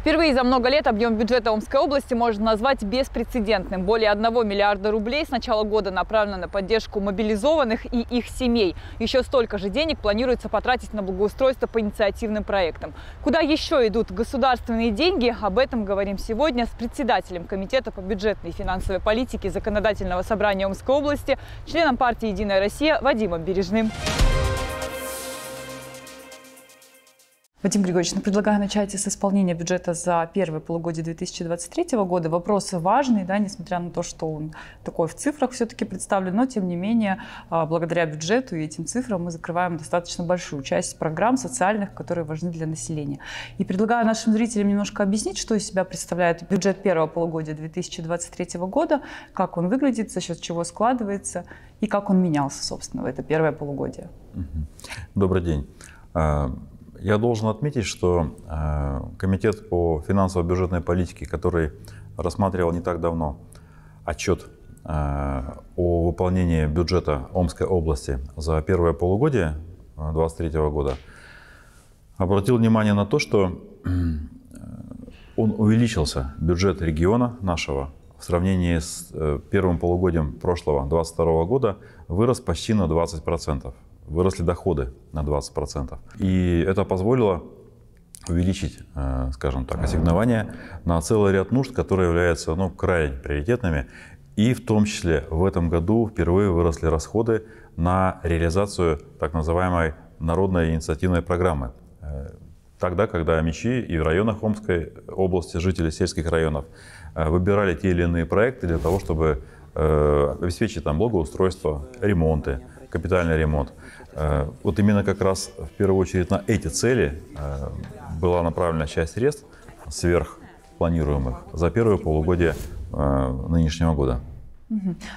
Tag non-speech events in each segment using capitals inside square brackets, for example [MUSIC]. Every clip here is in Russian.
Впервые за много лет объем бюджета Омской области можно назвать беспрецедентным. Более 1 миллиарда рублей с начала года направлено на поддержку мобилизованных и их семей. Еще столько же денег планируется потратить на благоустройство по инициативным проектам. Куда еще идут государственные деньги, об этом говорим сегодня с председателем Комитета по бюджетной и финансовой политике Законодательного собрания Омской области, членом партии «Единая Россия» Вадимом Бережным. Вадим Григорьевич, ну, предлагаю начать с исполнения бюджета за первое полугодие 2023 года. Вопрос важный, да, несмотря на то, что он такой в цифрах все-таки представлен, но тем не менее, а, благодаря бюджету и этим цифрам мы закрываем достаточно большую часть программ социальных, которые важны для населения. И предлагаю нашим зрителям немножко объяснить, что из себя представляет бюджет первого полугодия 2023 года, как он выглядит, за счет чего складывается и как он менялся, собственно, в это первое полугодие. Добрый день. А, я должен отметить, что э, Комитет по финансово-бюджетной политике, который рассматривал не так давно отчет э, о выполнении бюджета Омской области за первое полугодие 2023 э, года, обратил внимание на то, что он увеличился, бюджет региона нашего, в сравнении с первым полугодием прошлого 2022 года, вырос почти на 20% выросли доходы на 20%. И это позволило увеличить, э, скажем так, ассигнования на целый ряд нужд, которые являются ну, крайне приоритетными. И в том числе в этом году впервые выросли расходы на реализацию так называемой народной инициативной программы. Э, тогда, когда МИЧИ и в районах Омской области, жители сельских районов э, выбирали те или иные проекты для того, чтобы обеспечить там благоустройство, ремонты, капитальный ремонт. Э, вот именно как раз в первую очередь на эти цели э, была направлена часть средств сверх планируемых за первое полугодие э, нынешнего года.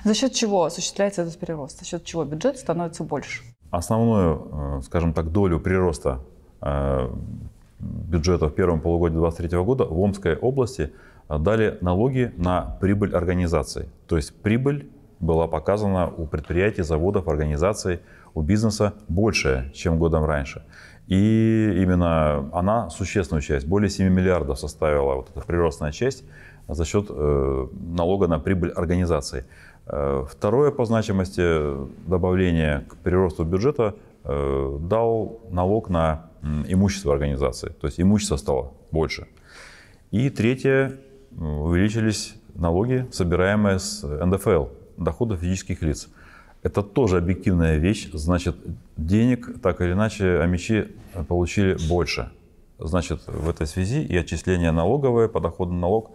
За счет чего осуществляется этот прирост? За счет чего бюджет становится больше? Основную, скажем так, долю прироста бюджета в первом полугодии 2023 года в Омской области дали налоги на прибыль организаций. То есть прибыль была показана у предприятий, заводов, организаций – у бизнеса больше, чем годом раньше. И именно она существенную часть, более 7 миллиардов составила вот эта приростная часть за счет э, налога на прибыль организации. Э, второе по значимости добавление к приросту бюджета э, дал налог на имущество организации. То есть имущество стало больше. И третье, э, увеличились налоги, собираемые с НДФЛ, доходов физических лиц. Это тоже объективная вещь, значит, денег так или иначе амичи получили больше. Значит, в этой связи и отчисление налоговое, подоходный налог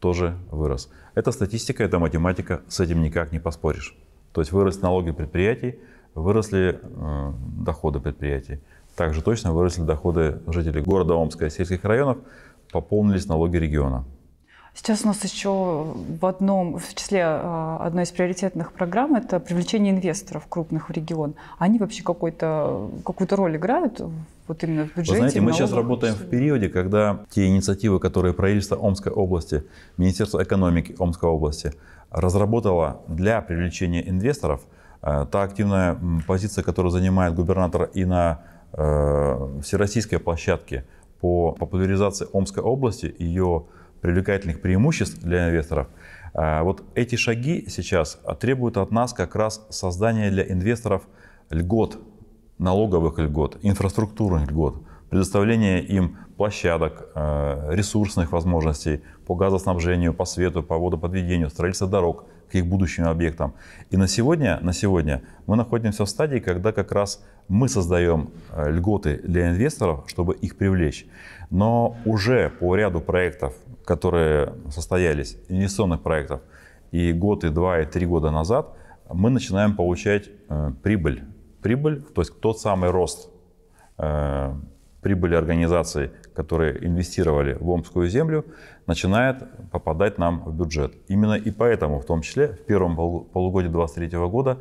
тоже вырос. Это статистика, это математика, с этим никак не поспоришь. То есть выросли налоги предприятий, выросли э, доходы предприятий. Также точно выросли доходы жителей города Омска и сельских районов, пополнились налоги региона. Сейчас у нас еще в одном, в числе а, одной из приоритетных программ это привлечение инвесторов крупных в регион. Они вообще какую-то какую то роль играют вот именно в бюджете? Вы знаете, мы сейчас работаем в периоде, когда те инициативы, которые правительство Омской области, Министерство экономики Омской области разработало для привлечения инвесторов, э, та активная позиция, которую занимает губернатор и на э, всероссийской площадке по популяризации Омской области, ее привлекательных преимуществ для инвесторов, а, вот эти шаги сейчас требуют от нас как раз создания для инвесторов льгот, налоговых льгот, инфраструктурных льгот, предоставления им площадок, э, ресурсных возможностей по газоснабжению, по свету, по водоподведению, строительство дорог к их будущим объектам. И на сегодня, на сегодня мы находимся в стадии, когда как раз мы создаем э, льготы для инвесторов, чтобы их привлечь. Но уже по ряду проектов, которые состоялись, инвестиционных проектов, и год, и два, и три года назад, мы начинаем получать э, прибыль. Прибыль, то есть тот самый рост э, прибыли организации которые инвестировали в омскую землю, начинает попадать нам в бюджет. Именно и поэтому, в том числе, в первом полугодии 2023 года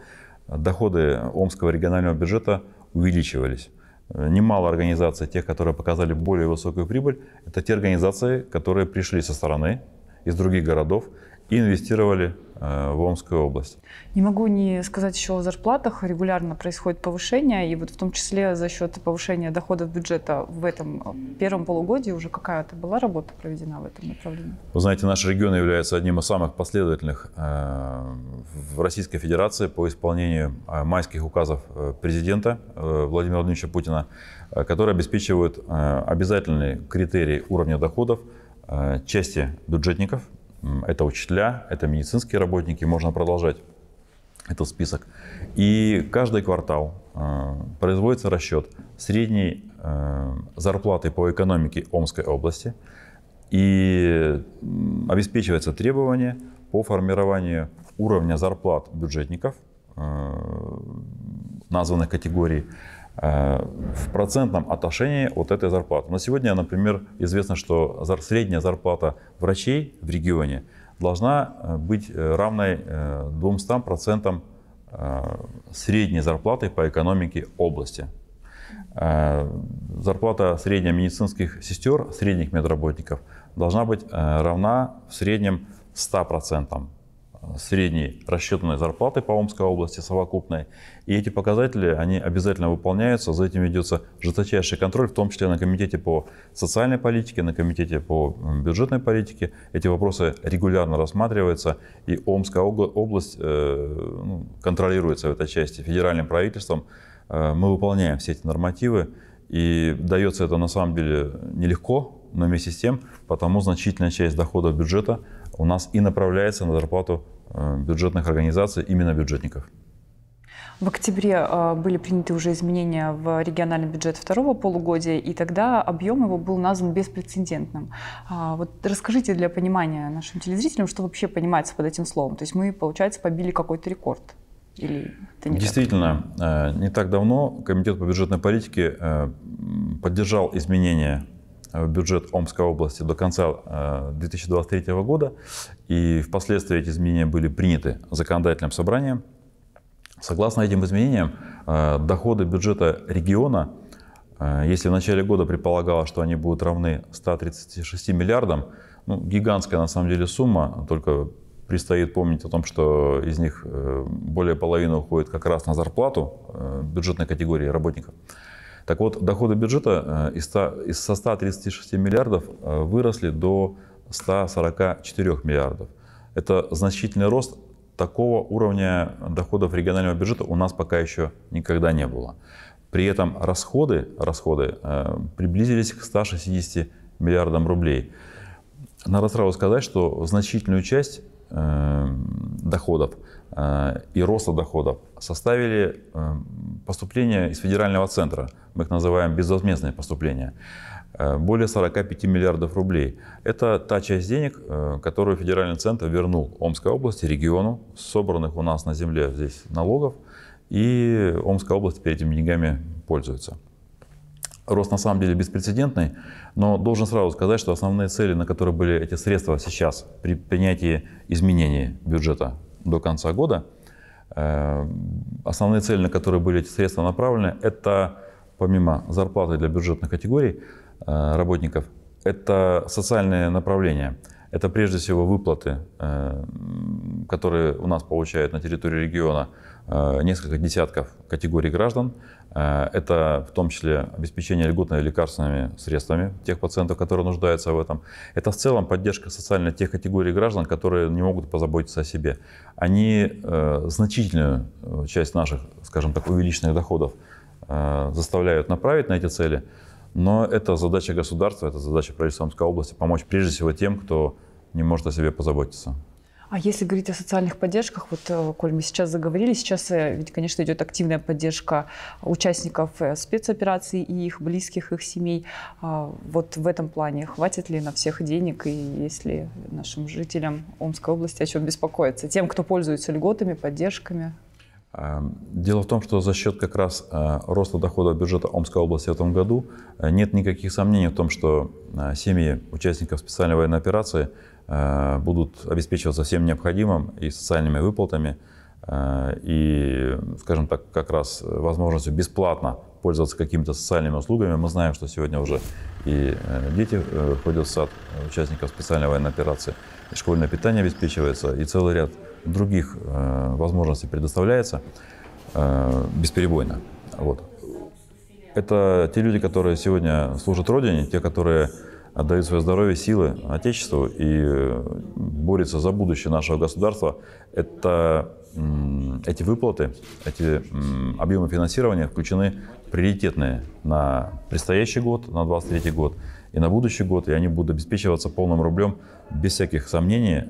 э, доходы омского регионального бюджета увеличивались. Э, немало организаций, тех, которые показали более высокую прибыль, это те организации, которые пришли со стороны, из других городов и инвестировали Э, в Омскую область. Не могу не сказать еще о зарплатах. Регулярно происходит повышение, и вот в том числе за счет повышения доходов бюджета в этом э, первом полугодии уже какая-то была работа проведена в этом направлении? Вы знаете, наш регион является одним из самых последовательных э, в Российской Федерации по исполнению майских указов президента Владимира Владимировича Путина, которые обеспечивают обязательные критерии уровня доходов части бюджетников – это учителя, это медицинские работники, можно продолжать этот список. И каждый квартал э, производится расчет средней э, зарплаты по экономике Омской области и обеспечивается требование по формированию уровня зарплат бюджетников э, названных категорий Э, в процентном отношении от этой зарплаты. На сегодня, например, известно, что средняя зарплата врачей в регионе должна э, быть э, равной 200% средней зарплаты по экономике области. Зарплата средняя медицинских сестер, средних медработников должна быть равна в среднем 100% средней расчетной зарплаты по Омской области совокупной. И эти показатели, они обязательно выполняются, за этим ведется жесточайший контроль, в том числе на Комитете по социальной политике, на Комитете по бюджетной политике. Эти вопросы регулярно рассматриваются, и Омская область э, ну, контролируется в этой части федеральным правительством. Э, мы выполняем все эти нормативы, и дается это на самом деле нелегко, но вместе с тем, потому значительная часть дохода бюджета у нас и направляется на зарплату э, бюджетных организаций, именно бюджетников. В октябре э, были приняты уже изменения в региональный бюджет второго полугодия, и тогда объем его был назван беспрецедентным. А, вот расскажите для понимания нашим телезрителям, что вообще понимается под этим словом. То есть мы, получается, побили какой-то рекорд. Или это не Действительно, так? Э, не так давно Комитет по бюджетной политике поддержал изменения в бюджет Омской области до конца 2023 э, года. И впоследствии эти изменения были приняты законодательным собранием. Согласно этим изменениям, э, доходы бюджета региона, э, если в начале года предполагалось, что они будут равны 136 миллиардам, ну, гигантская на самом деле сумма, только предстоит помнить о том, что из них более половины уходит как раз на зарплату бюджетной категории работников – так вот, доходы бюджета э, из, 100, со 136 миллиардов э, выросли до 144 миллиардов. Это значительный рост. Такого уровня доходов регионального бюджета у нас пока еще никогда не было. При этом расходы, расходы э, приблизились к 160 миллиардам рублей. Надо сразу сказать, что значительную часть доходов Э, и роста доходов составили э, поступления из федерального центра. Мы их называем безвозмездные поступления. Э, более 45 миллиардов рублей. Это та часть денег, которую федеральный центр вернул Омской области, региону, собранных у нас на земле здесь налогов. И Омская область перед этими деньгами пользуется. Рост на самом деле беспрецедентный, но должен сразу сказать, что основные цели, на которые были эти средства сейчас при принятии изменений бюджета до конца года. Э, основные цели, на которые были эти средства направлены, это помимо зарплаты для бюджетных категорий э, работников, это социальные направления – это прежде всего выплаты, э, которые у нас получают на территории региона э, несколько десятков категорий граждан. Э, это в том числе обеспечение льготными лекарственными средствами тех пациентов, которые нуждаются в этом. Это в целом поддержка социальной тех категорий граждан, которые не могут позаботиться о себе. Они значительную часть наших, скажем так, увеличенных доходов заставляют направить на эти цели – но это задача государства, это задача правительства Омской области помочь прежде всего тем, кто не может о себе позаботиться. А если говорить о социальных поддержках, вот, э, коль мы сейчас заговорили, сейчас, э, ведь, конечно, идет активная поддержка участников э, спецопераций и их близких, их семей. А, вот в этом плане хватит ли на всех денег и есть ли нашим жителям Омской области о чем беспокоиться? Тем, кто пользуется льготами, поддержками? Эм, дело в том, что за счет как раз э, роста доходов бюджета Омской области в этом году э, нет никаких сомнений в том, что э, семьи участников специальной военной операции будут обеспечиваться всем необходимым и социальными выплатами, и, скажем так, как раз возможностью бесплатно пользоваться какими-то социальными услугами. Мы знаем, что сегодня уже и дети ходят в сад участников специальной военной операции, и школьное питание обеспечивается, и целый ряд других э, возможностей предоставляется э, бесперебойно. Вот. Это те люди, которые сегодня служат Родине, те, которые отдают свое здоровье, силы Отечеству и э, борются за будущее нашего государства. Это эти выплаты, эти объемы финансирования включены приоритетные на предстоящий год, на 2023 год и на будущий год, и они будут обеспечиваться полным рублем без всяких сомнений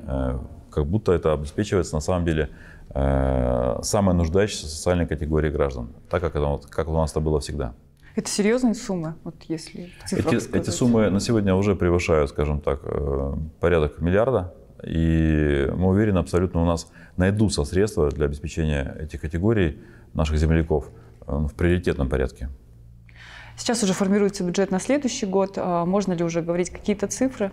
как будто это обеспечивается на самом деле э, самая нуждающаяся социальная категория граждан, так как, это, вот, как у нас это было всегда. Это серьезные суммы, вот если эти, эти суммы на сегодня уже превышают, скажем так, э, порядок миллиарда. И мы уверены, абсолютно у нас найдутся средства для обеспечения этих категорий наших земляков э, в приоритетном порядке. Сейчас уже формируется бюджет на следующий год. А можно ли уже говорить какие-то цифры?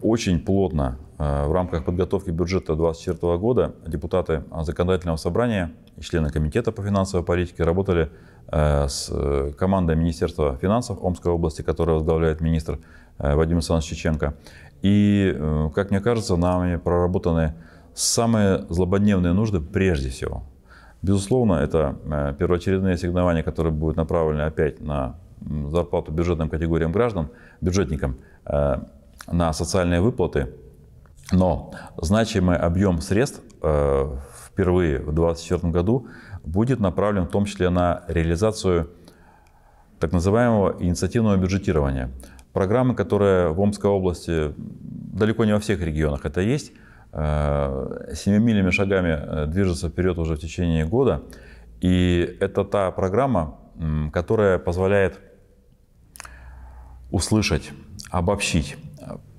Очень плотно э, в рамках подготовки бюджета 2024 года депутаты законодательного собрания и члены комитета по финансовой политике работали э, с э, командой Министерства финансов Омской области, которую возглавляет министр Вадим Александрович Чеченко. И, как мне кажется, нами проработаны самые злободневные нужды прежде всего. Безусловно, это первоочередные ассигнования, которые будут направлены опять на зарплату бюджетным категориям граждан, бюджетникам, на социальные выплаты, но значимый объем средств э, впервые в 2024 году будет направлен в том числе на реализацию так называемого инициативного бюджетирования. Программы, которые в Омской области, далеко не во всех регионах это есть, э, семимильными шагами э, движется вперед уже в течение года. И это та программа, которая позволяет услышать, обобщить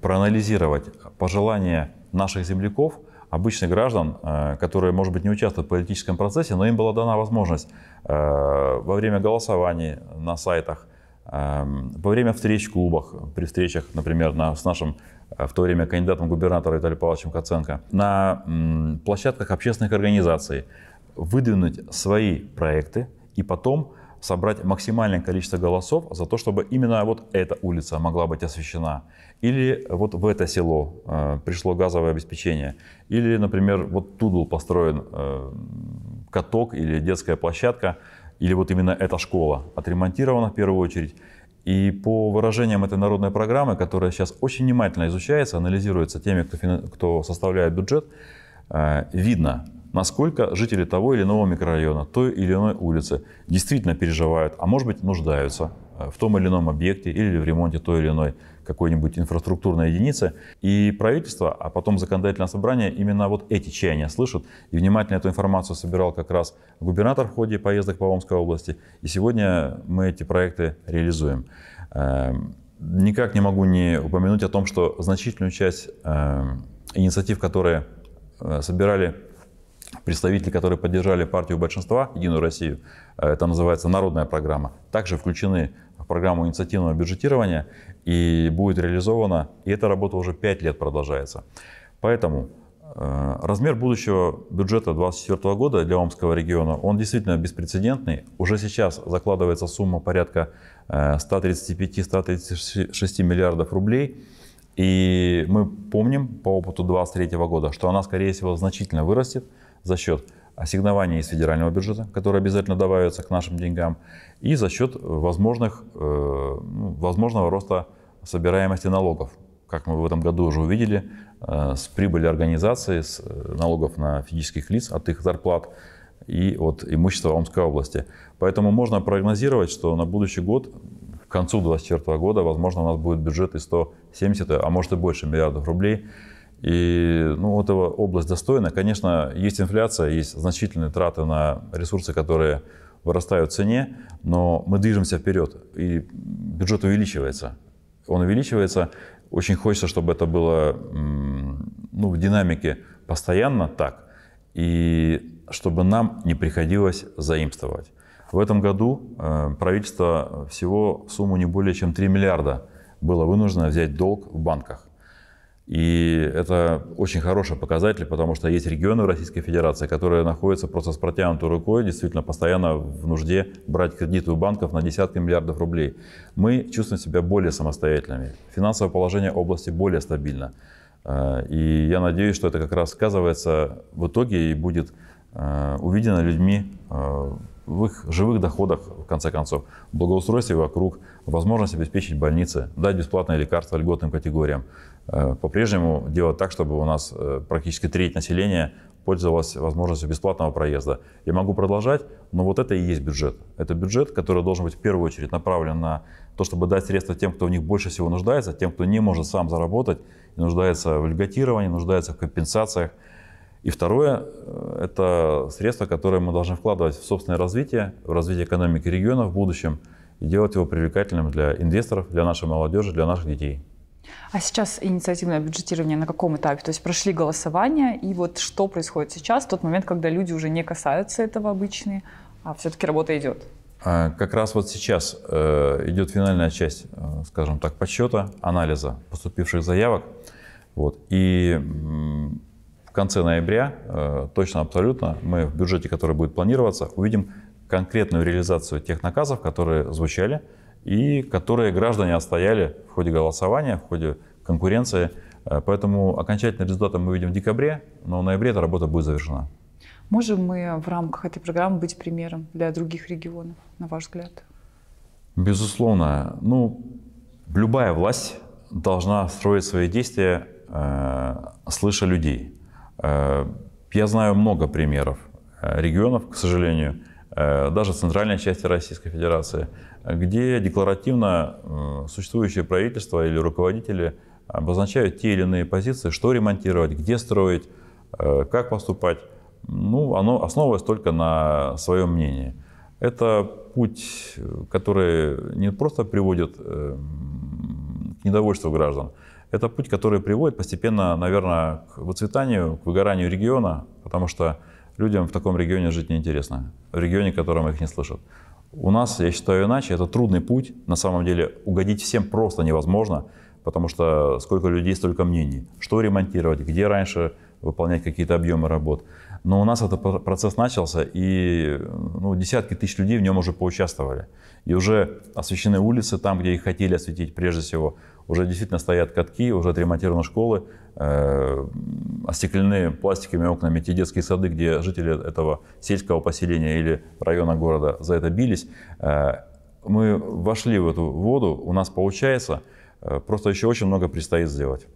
проанализировать пожелания наших земляков, обычных граждан, э, которые, может быть, не участвуют в политическом процессе, но им была дана возможность э, во время голосований на сайтах, эм, во время встреч в клубах, при встречах, например, с нашим э, в то время кандидатом губернатора Виталием Павловичем Коценко, на площадках общественных организаций выдвинуть свои проекты и потом собрать максимальное количество голосов за то, чтобы именно вот эта улица могла быть освещена, или вот в это село э, пришло газовое обеспечение, или, например, вот тут был построен э, каток или детская площадка, или вот именно эта школа отремонтирована в первую очередь. И по выражениям этой народной программы, которая сейчас очень внимательно изучается, анализируется теми, кто, кто составляет бюджет, э, видно, насколько жители того или иного микрорайона, той или иной улицы действительно переживают, а может быть нуждаются э, в том или ином объекте или в ремонте той или иной какой-нибудь инфраструктурной единицы. И правительство, а потом законодательное собрание именно вот эти чаяния слышат. И внимательно эту информацию собирал как раз губернатор в ходе поездок по Омской области. И сегодня мы эти проекты реализуем. Эм, никак не могу не упомянуть о том, что значительную часть эм, инициатив, которые э, собирали представители, которые поддержали партию большинства, Единую Россию, э, это называется народная программа, также включены в программу инициативного бюджетирования и будет реализована. И эта работа уже 5 лет продолжается. Поэтому э, Размер будущего бюджета 2024 года для Омского региона, он действительно беспрецедентный. Уже сейчас закладывается сумма порядка 135-136 э, миллиардов рублей. И мы помним по опыту 2023 года, что она, скорее всего, значительно вырастет за счет ассигнования из федерального бюджета, которые обязательно добавятся к нашим деньгам, и за счет э, возможных, э, ну, возможного роста собираемости налогов. Как мы в этом году уже увидели, э, с прибыли организации, с налогов на физических лиц, от их зарплат и от имущества Омской области. Поэтому можно прогнозировать, что на будущий год, к концу 2024 года, возможно, у нас будет бюджет и 170, а может и больше миллиардов рублей – и ну, вот эта область достойна. Конечно, есть инфляция, есть значительные траты на ресурсы, которые вырастают в цене, но мы движемся вперед, и бюджет увеличивается. Он увеличивается. Очень хочется, чтобы это было ну, в динамике постоянно так, и чтобы нам не приходилось заимствовать. В этом году э, правительство всего сумму не более чем 3 миллиарда было вынуждено взять долг в банках. И это очень хороший показатель, потому что есть регионы в Российской Федерации, которые находятся просто с протянутой рукой, действительно постоянно в нужде брать кредиты у банков на десятки миллиардов рублей. Мы чувствуем себя более самостоятельными. Финансовое положение области более стабильно. Э, и я надеюсь, что это как раз сказывается в итоге и будет э, увидено людьми э, в их живых доходах, в конце концов, благоустройстве вокруг, возможность обеспечить больницы, дать бесплатные лекарства льготным категориям. Э, по-прежнему делать так, чтобы у нас э, практически треть населения пользовалась возможностью бесплатного проезда. Я могу продолжать, но вот это и есть бюджет. Это бюджет, который должен быть в первую очередь направлен на то, чтобы дать средства тем, кто в них больше всего нуждается, тем, кто не может сам заработать, нуждается в льготировании, нуждается в компенсациях. И второе э, – это средства, которые мы должны вкладывать в собственное развитие, в развитие экономики региона в будущем и делать его привлекательным для инвесторов, для нашей молодежи, для наших детей. А сейчас инициативное бюджетирование на каком этапе? То есть прошли голосования, и вот что происходит сейчас, в тот момент, когда люди уже не касаются этого обычные, а все-таки работа идет? А, как раз вот сейчас э, идет финальная часть, э, скажем так, подсчета, анализа поступивших заявок. Вот. И конце ноября, э, точно абсолютно, мы в бюджете, который будет планироваться, увидим конкретную реализацию тех наказов, которые звучали и которые граждане отстояли в ходе голосования, в ходе конкуренции. Э, поэтому окончательный результат мы увидим в декабре, но в ноябре эта работа будет завершена. Можем мы в рамках этой программы быть примером для других регионов, на ваш взгляд? Безусловно. Ну, любая власть должна строить свои действия, э, слыша людей. Э, я знаю много примеров э, регионов, к сожалению, э, даже центральной части Российской Федерации, где декларативно существующее правительство или руководители обозначают те или иные позиции, что ремонтировать, где строить, как поступать. Ну, оно основываясь только на своем мнении. Это путь, который не просто приводит к недовольству граждан, это путь, который приводит постепенно, наверное, к выцветанию, к выгоранию региона, потому что людям в таком регионе жить неинтересно, в регионе, в котором их не слышат. У нас, я считаю иначе, это трудный путь. На самом деле угодить всем просто невозможно, потому что сколько людей, столько мнений. Что ремонтировать, где раньше выполнять какие-то объемы работ. Но у нас этот процесс начался, и ну, десятки тысяч людей в нем уже поучаствовали. И уже освещены улицы там, где их хотели осветить прежде всего – уже действительно стоят катки, уже отремонтированы школы, э, остеклены пластиковыми окнами те детские сады, где жители этого сельского поселения или района города за это бились. Э, мы вошли в эту воду, у нас получается, э, просто еще очень много предстоит сделать.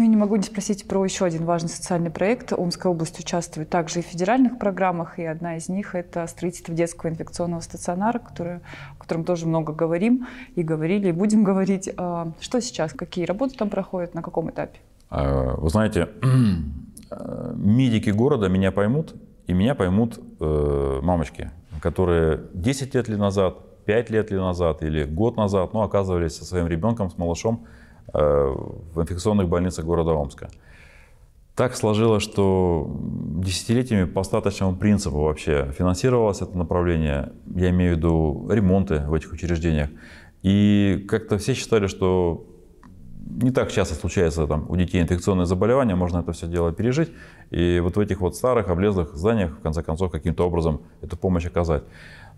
Ну и не могу не спросить про еще один важный социальный проект. Омская область участвует также и в федеральных программах, и одна из них – это строительство детского инфекционного стационара, который, о котором тоже много говорим, и говорили, и будем говорить. А, что сейчас, какие работы там проходят, на каком этапе? А, вы знаете, э, медики города меня поймут, и меня поймут э, мамочки, которые 10 лет ли назад, 5 лет ли назад или год назад ну, оказывались со своим ребенком, с малышом – Э, в инфекционных больницах города Омска. Так сложилось, что десятилетиями по остаточному принципу вообще финансировалось это направление, я имею в виду ремонты в этих учреждениях. И как-то все считали, что не так часто случается там, у детей инфекционные заболевания, можно это все дело пережить. И вот в этих вот старых облезлых зданиях, в конце концов, каким-то образом эту помощь оказать.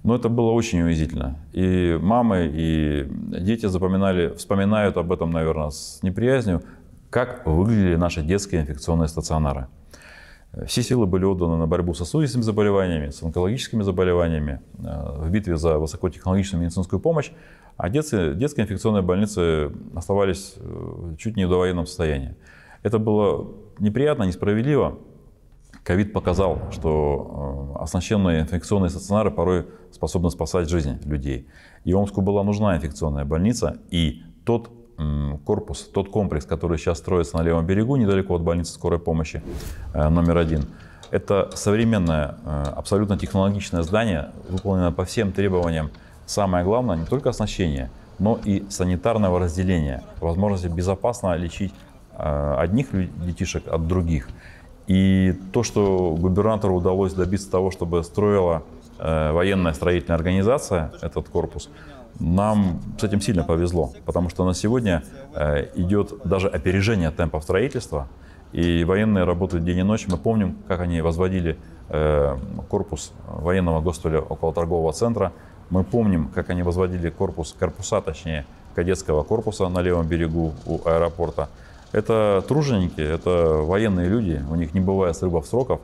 Но это было очень унизительно. И мамы, и дети запоминали, вспоминают об этом, наверное, с неприязнью, как выглядели наши детские инфекционные стационары. Все силы были отданы на борьбу с сосудистыми заболеваниями, с онкологическими заболеваниями, э, в битве за высокотехнологичную медицинскую помощь. А детские, детские инфекционные больницы оставались э, чуть не в довоенном состоянии. Это было неприятно, несправедливо. Ковид показал, что э, оснащенные инфекционные стационары порой способна спасать жизнь людей. И Омску была нужна инфекционная больница, и тот корпус, тот комплекс, который сейчас строится на левом берегу, недалеко от больницы скорой помощи э, номер один, это современное, э, абсолютно технологичное здание, выполненное по всем требованиям. Самое главное, не только оснащение, но и санитарного разделения, возможности безопасно лечить э, одних детишек от других. И то, что губернатору удалось добиться того, чтобы строила Э, военная строительная организация, этот корпус, нам с этим сильно повезло, потому что на сегодня э, идет даже опережение темпов строительства, и военные работают день и ночь. Мы помним, как они возводили э, корпус военного госпиталя около торгового центра. Мы помним, как они возводили корпус, корпуса, точнее, кадетского корпуса на левом берегу у аэропорта. Это труженики, это военные люди, у них не бывает срывов сроков.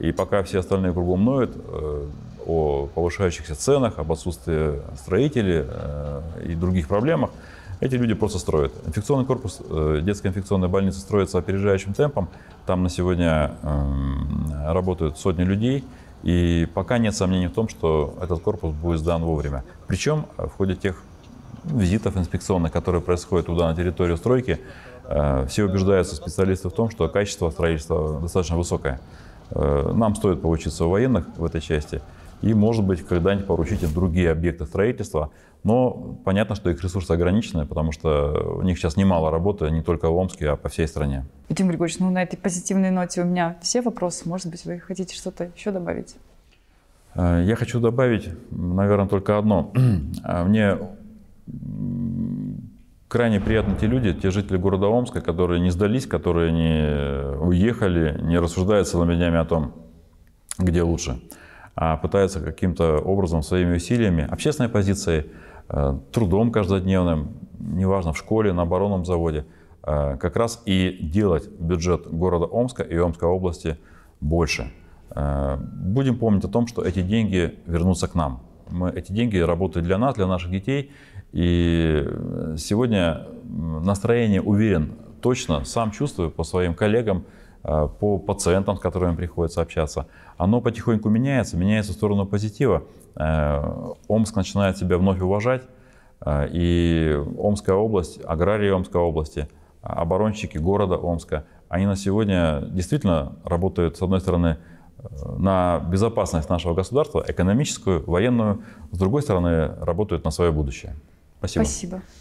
И пока все остальные кругом ноют э, о повышающихся ценах, об отсутствии строителей э, и других проблемах, эти люди просто строят. Инфекционный корпус э, детская инфекционная больница строится опережающим темпом. Там на сегодня эм, работают сотни людей. И пока нет сомнений в том, что этот корпус будет сдан вовремя. Причем в ходе тех визитов инспекционных, которые происходят туда на территорию стройки, э, все убеждаются специалисты в том, что качество строительства достаточно высокое. Э, нам стоит поучиться у военных в этой части и, может быть, когда-нибудь поручить им другие объекты строительства. Но понятно, что их ресурсы ограничены, потому что у них сейчас немало работы, не только в Омске, а по всей стране. Вадим Григорьевич, ну на этой позитивной ноте у меня все вопросы. Может быть, вы хотите что-то еще добавить? Э, я хочу добавить, наверное, только одно. [CLEARS THROAT] А, мне крайне приятны те люди, те жители города Омска, которые не сдались, которые не э, уехали, не рассуждают целыми днями о том, где лучше, а пытаются каким-то образом, своими усилиями, общественной позицией, э, трудом каждодневным, неважно, в школе, на оборонном заводе, э, как раз и делать бюджет города Омска и Омской области больше. Будем помнить о том, что эти деньги вернутся к нам мы, эти деньги работают для нас, для наших детей. И э, сегодня настроение уверен точно, сам чувствую по своим коллегам, э, по пациентам, с которыми приходится общаться, оно потихоньку меняется, меняется в сторону позитива. Э, Омск начинает себя вновь уважать, и Омская область, аграрии Омской области, оборонщики города Омска, они на сегодня действительно работают, с одной стороны, на безопасность нашего государства, экономическую, военную, с другой стороны, работают на свое будущее. Спасибо. Спасибо.